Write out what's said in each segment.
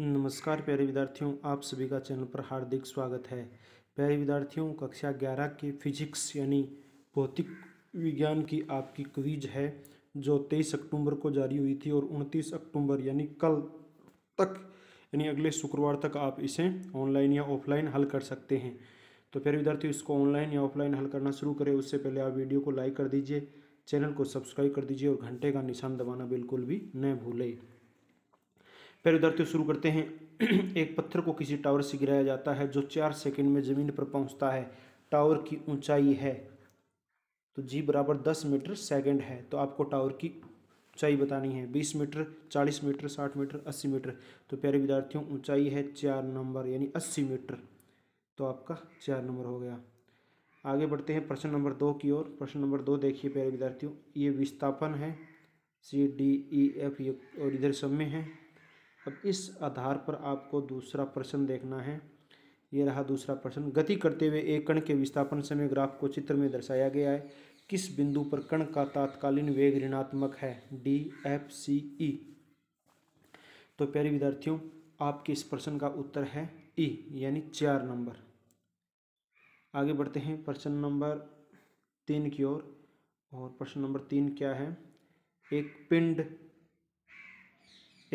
नमस्कार प्यारे विद्यार्थियों आप सभी का चैनल पर हार्दिक स्वागत है प्यारे विद्यार्थियों कक्षा ग्यारह के फिजिक्स यानी भौतिक विज्ञान की आपकी क्वीज है जो तेईस अक्टूबर को जारी हुई थी और उनतीस अक्टूबर यानी कल तक यानी अगले शुक्रवार तक आप इसे ऑनलाइन या ऑफलाइन हल कर सकते हैं तो प्यारे विद्यार्थियों इसको ऑनलाइन या ऑफलाइन हल करना शुरू करें उससे पहले आप वीडियो को लाइक कर दीजिए चैनल को सब्सक्राइब कर दीजिए और घंटे का निशान दबाना बिल्कुल भी न भूलें पैर उदाहरण शुरू करते हैं एक पत्थर को किसी टावर से गिराया जाता है जो चार सेकंड में ज़मीन पर पहुंचता है टावर की ऊंचाई है तो जी बराबर दस मीटर सेकंड है तो आपको टावर की ऊंचाई बतानी है बीस मीटर चालीस मीटर साठ मीटर अस्सी मीटर तो प्यारे विद्यार्थियों ऊंचाई है चार नंबर यानी अस्सी मीटर तो आपका चार नंबर हो गया आगे बढ़ते हैं प्रश्न नंबर दो की ओर प्रश्न नंबर दो देखिए प्यारे विद्यार्थियों ये विस्थापन है सी डी ई एफ और इधर सब में है अब इस आधार पर आपको दूसरा प्रश्न देखना है ये रहा दूसरा प्रश्न गति करते हुए एक कण के विस्थापन समय ग्राफ को चित्र में दर्शाया गया है किस बिंदु पर कण का तात्कालीन वेग ऋणात्मक है डी एफ सी ई तो प्यारे विद्यार्थियों आपके इस प्रश्न का उत्तर है ई e, यानी चार नंबर आगे बढ़ते हैं प्रश्न नंबर तीन की ओर और, और प्रश्न नंबर तीन क्या है एक पिंड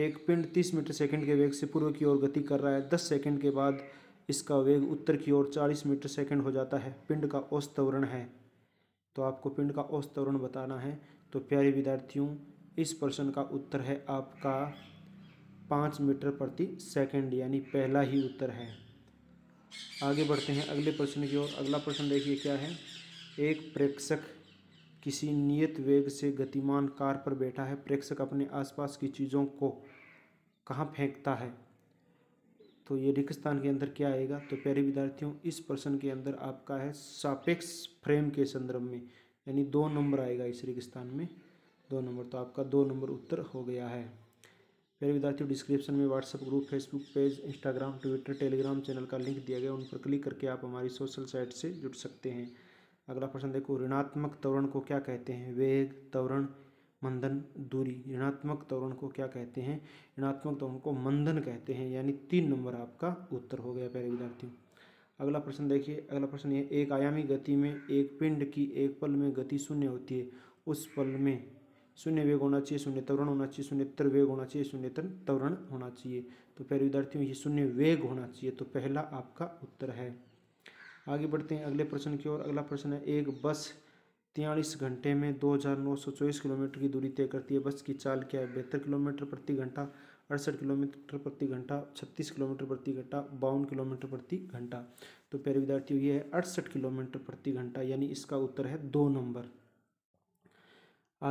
एक पिंड तीस मीटर सेकंड के वेग से पूर्व की ओर गति कर रहा है दस सेकंड के बाद इसका वेग उत्तर की ओर चालीस मीटर सेकंड हो जाता है पिंड का औसत त्वरण है तो आपको पिंड का औसत त्वरण बताना है तो प्यारे विद्यार्थियों इस प्रश्न का उत्तर है आपका पाँच मीटर प्रति सेकेंड यानी पहला ही उत्तर है आगे बढ़ते हैं अगले प्रश्न की ओर अगला प्रश्न देखिए क्या है एक प्रेक्षक किसी नियत वेग से गतिमान कार पर बैठा है प्रेक्षक अपने आसपास की चीज़ों को कहाँ फेंकता है तो ये रेगिस्तान के अंदर क्या आएगा तो प्यारे विद्यार्थियों इस प्रश्न के अंदर आपका है सापेक्ष फ्रेम के संदर्भ में यानी दो नंबर आएगा इस रेगिस्तान में दो नंबर तो आपका दो नंबर उत्तर हो गया है प्यारे विद्यार्थियों डिस्क्रिप्शन में WhatsApp group Facebook page Instagram Twitter Telegram channel का लिंक दिया गया उन पर क्लिक करके आप हमारी सोशल साइट से जुड़ सकते हैं अगला प्रश्न देखो ऋणात्मक त्वरण को क्या कहते हैं वेग त्वरण मंदन दूरी ऋणात्मक त्वरण को क्या कहते हैं ऋणात्मक त्वरण को मंदन कहते हैं यानी तीन नंबर आपका उत्तर हो गया प्यारे विद्यार्थियों अगला प्रश्न देखिए अगला प्रश्न ये एक आयामी गति में एक पिंड की एक पल में गति शून्य होती है उस पल में शून्य वेग होना चाहिए शून्य त्वरण होना चाहिए शून्यतर वेग होना चाहिए शून्यतर त्वरण होना चाहिए तो प्यारे विद्यार्थियों ये शून्य वेग होना चाहिए तो पहला आपका उत्तर है आगे बढ़ते हैं अगले प्रश्न की ओर अगला प्रश्न है एक बस तियालीस घंटे में दो हज़ार नौ सौ चौबीस किलोमीटर की दूरी तय करती है बस की चाल क्या है बेहतर किलोमीटर प्रति घंटा अड़सठ किलोमीटर प्रति घंटा छत्तीस किलोमीटर प्रति घंटा बावन किलोमीटर प्रति घंटा तो प्यारे विद्यार्थियों ये है अड़सठ किलोमीटर प्रति घंटा यानी इसका उत्तर है दो नंबर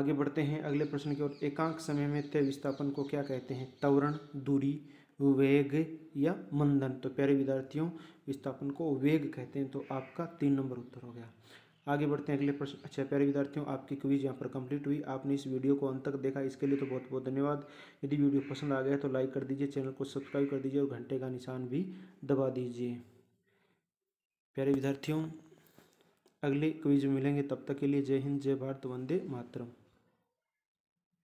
आगे बढ़ते हैं अगले प्रश्न की ओर एकांक समय में तय विस्थापन को क्या कहते हैं तवरण दूरी वेग या मंदन तो प्यारे विद्यार्थियों विस्थापन को वेग कहते हैं तो आपका तीन नंबर उत्तर हो गया आगे बढ़ते हैं अगले प्रश्न अच्छा प्यारे विद्यार्थियों आपकी क्विज यहाँ पर कंप्लीट हुई आपने इस वीडियो को अंत तक देखा इसके लिए तो बहुत बहुत धन्यवाद यदि वीडियो पसंद आ गया तो लाइक कर दीजिए चैनल को सब्सक्राइब कर दीजिए और घंटे का निशान भी दबा दीजिए प्यारे विद्यार्थियों अगले क्विज में मिलेंगे तब तक के लिए जय हिंद जय भारत वंदे मातरम